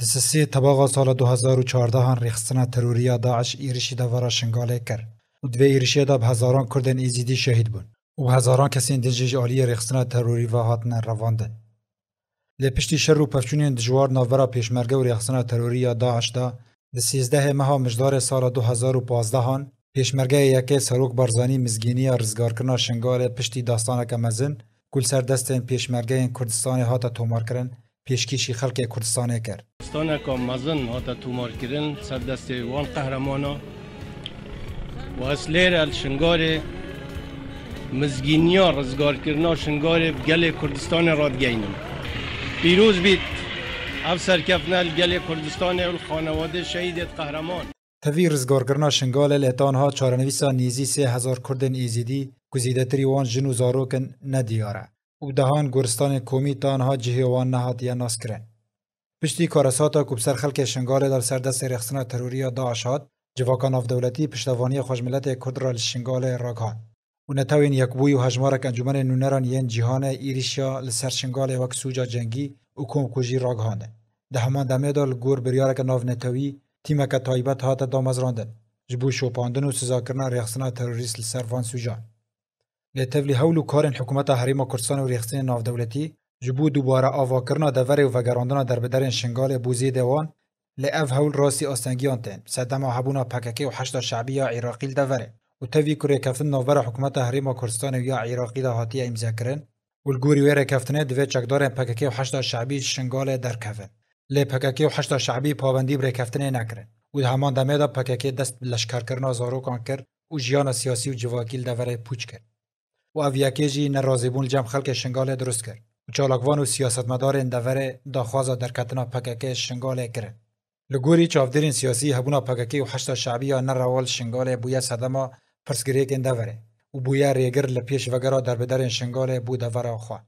د سسی سال 2014 هن رخصنه تروریه داعش ایرشی دا ورا شنگاله کر و دوه ایرشی دا هزاران کردن ایزیدی شهید بون و هزاران کسی دنجش آلی رخصنه تروری و هاتن لپشتی شر و پفچونین دجوار ناورا پیشمرگه و رخصنه تروریا داعش دا د 13 مها مجدار سال 2015 هن پیشمرگه یکی سروک برزانی مزگینی رزگارکرنا شنگاله پشتی داستانه کمزن گل سردستین پیشمرگه کردستانی هاتا تومار کرن پیشکیشی خلق کردستانه کرد. ستانەکە مەزن هاتە تومارکردن سەردەستی وان قەهرەمانە و ئەس لێرە شنگارێ مزگینیا ڕزگارکردنا شنگارێ گەلێ کوردستانی ڕادگەینم پیرۆز بیت ئەف سەرکەفنە گەلێ کوردستانی و خانەوادە شەیدێت قەهرەمان تەوی ڕزگارکردنا شنگالە لێتانها چارەنویسا نیزی سێ هزار کوردن ئیزیدی گزیدەتری وان ژن و زارۆکن نەدیارە و دەهان گورستانی کۆمیتانها جهێوان نەهاتیە ناسکرێن پشتی کارساتا کوبسر خلک شنگال در سردست رخصن تروری داعش هات جواکان آفدولتی پشتوانی خوشملت کرد را لشنگال راگان و نتوین یک بوی و هجمارک انجمن نونران ین جیهان ایریشیا لسر شنگال وک سوجا جنگی و کمکوژی راگانده ده همان دمه دال گور بریارک ناو نتوی تیمک تایبت هات دامزراندن جبو شوپاندن و سزاکرنا رخصن تروریست لسر وان سوجان لتولی هولو کارن حکومت حریم کردستان و ریخسین ناف دولتی جبو دوباره آواکرنا دوری و وگراندنا در بدرین شنگال بوزی دوان لی اف هول راستی آستنگیان تین سدما هبونا پککی و حشتا شعبی یا عراقیل دوره و تاوی کوری کفتن نوبر حکومت حریم و کرستان یا عراقی دا حاطی ایم کرن و الگوری ویر کفتنه دوی پککی و حشتا شعبی شنگال در کفن لی پککی و حشتا شعبی پابندی بر کفتنه نکردن. و همان دمه دا پککی دست لشکر کرنا زارو کن کرد و جیان سیاسی و جواکیل دوره پوچ کرد و اویاکی جی نرازی جمع خلک شنگال درست کرد چالاکوان و سیاستمدارین دور داخوازا در کتنا پککه شنگال کرد. لگوری چافدرین سیاسی هبونا پککی و حشتا شعبی یا نروال شنگال بویا صدما پرسگریک دوره و بویا ریگر لپیش وگرا در بدرین شنگال بو دوره خوا.